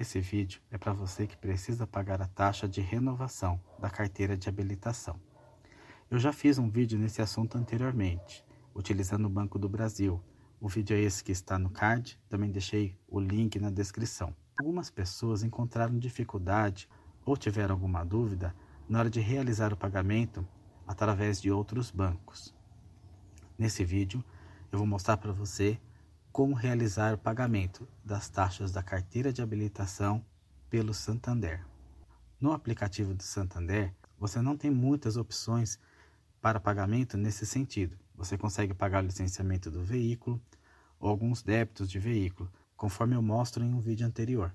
Esse vídeo é para você que precisa pagar a taxa de renovação da carteira de habilitação. Eu já fiz um vídeo nesse assunto anteriormente, utilizando o Banco do Brasil. O vídeo é esse que está no card, também deixei o link na descrição. Algumas pessoas encontraram dificuldade ou tiveram alguma dúvida na hora de realizar o pagamento através de outros bancos. Nesse vídeo, eu vou mostrar para você como realizar o pagamento das taxas da carteira de habilitação pelo Santander. No aplicativo do Santander, você não tem muitas opções para pagamento nesse sentido. Você consegue pagar o licenciamento do veículo ou alguns débitos de veículo, conforme eu mostro em um vídeo anterior.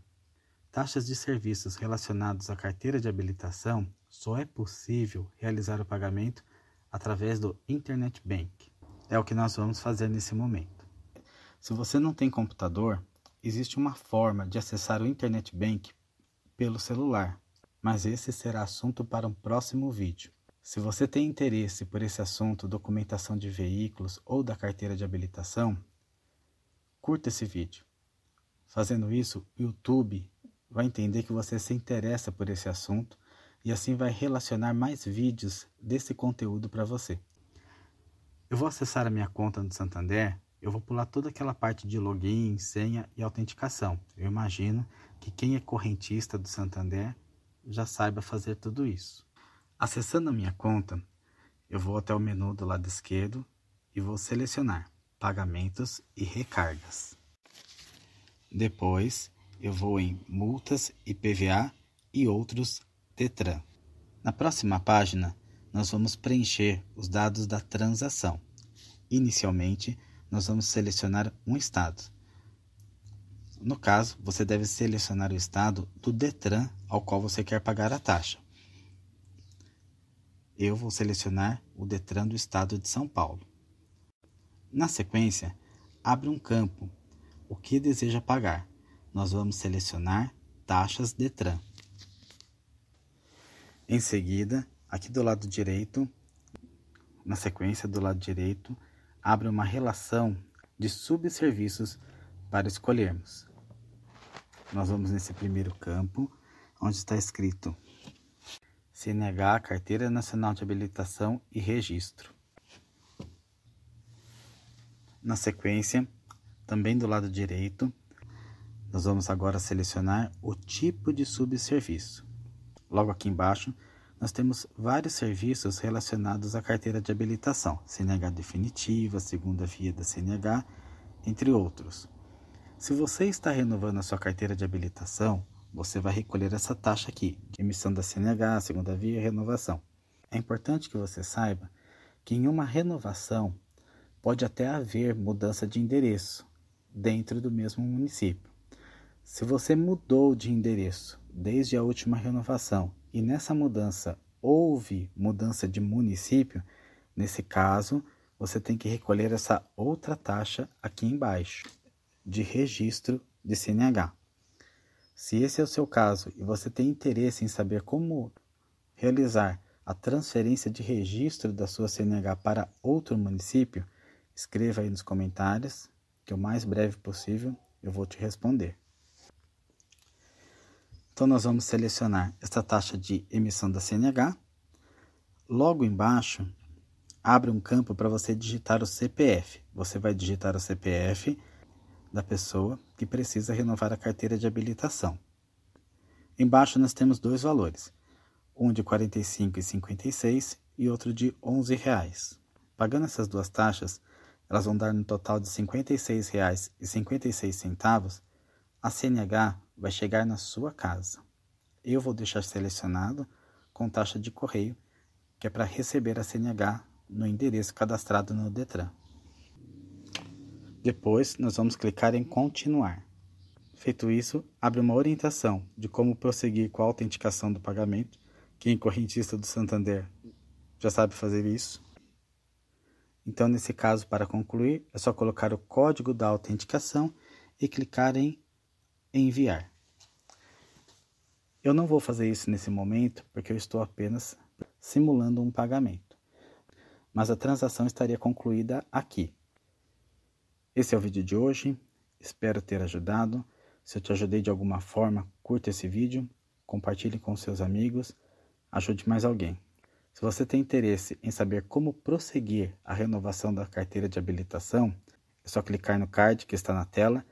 Taxas de serviços relacionados à carteira de habilitação só é possível realizar o pagamento através do Internet Bank. É o que nós vamos fazer nesse momento. Se você não tem computador, existe uma forma de acessar o Internet Bank pelo celular, mas esse será assunto para um próximo vídeo. Se você tem interesse por esse assunto, documentação de veículos ou da carteira de habilitação, curta esse vídeo. Fazendo isso, o YouTube vai entender que você se interessa por esse assunto e assim vai relacionar mais vídeos desse conteúdo para você. Eu vou acessar a minha conta no Santander eu vou pular toda aquela parte de login, senha e autenticação. Eu imagino que quem é correntista do Santander já saiba fazer tudo isso. Acessando a minha conta, eu vou até o menu do lado esquerdo e vou selecionar Pagamentos e Recargas. Depois, eu vou em Multas, IPVA e outros Detran. Na próxima página, nós vamos preencher os dados da transação. Inicialmente, nós vamos selecionar um estado. No caso, você deve selecionar o estado do Detran ao qual você quer pagar a taxa. Eu vou selecionar o Detran do estado de São Paulo. Na sequência, abre um campo, o que deseja pagar. Nós vamos selecionar taxas Detran. Em seguida, aqui do lado direito, na sequência do lado direito, abre uma relação de subserviços para escolhermos. Nós vamos nesse primeiro campo, onde está escrito CNH, Carteira Nacional de Habilitação e Registro. Na sequência, também do lado direito, nós vamos agora selecionar o tipo de subserviço. Logo aqui embaixo, nós temos vários serviços relacionados à carteira de habilitação, CNH definitiva, segunda via da CNH, entre outros. Se você está renovando a sua carteira de habilitação, você vai recolher essa taxa aqui, emissão da CNH, segunda via e renovação. É importante que você saiba que em uma renovação pode até haver mudança de endereço dentro do mesmo município. Se você mudou de endereço desde a última renovação e nessa mudança houve mudança de município, nesse caso, você tem que recolher essa outra taxa aqui embaixo, de registro de CNH. Se esse é o seu caso e você tem interesse em saber como realizar a transferência de registro da sua CNH para outro município, escreva aí nos comentários, que o mais breve possível eu vou te responder. Então, nós vamos selecionar esta taxa de emissão da CNH. Logo embaixo, abre um campo para você digitar o CPF. Você vai digitar o CPF da pessoa que precisa renovar a carteira de habilitação. Embaixo, nós temos dois valores, um de R$ 45,56 e outro de R$ reais. Pagando essas duas taxas, elas vão dar no total de R$ 56,56. A CNH vai chegar na sua casa. Eu vou deixar selecionado com taxa de correio, que é para receber a CNH no endereço cadastrado no Detran. Depois, nós vamos clicar em Continuar. Feito isso, abre uma orientação de como prosseguir com a autenticação do pagamento. Quem é correntista do Santander já sabe fazer isso. Então, nesse caso, para concluir, é só colocar o código da autenticação e clicar em enviar. Eu não vou fazer isso nesse momento porque eu estou apenas simulando um pagamento, mas a transação estaria concluída aqui. Esse é o vídeo de hoje, espero ter ajudado. Se eu te ajudei de alguma forma, curta esse vídeo, compartilhe com seus amigos, ajude mais alguém. Se você tem interesse em saber como prosseguir a renovação da carteira de habilitação, é só clicar no card que está na tela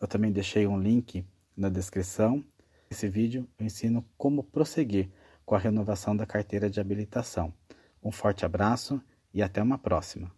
eu também deixei um link na descrição. Nesse vídeo eu ensino como prosseguir com a renovação da carteira de habilitação. Um forte abraço e até uma próxima!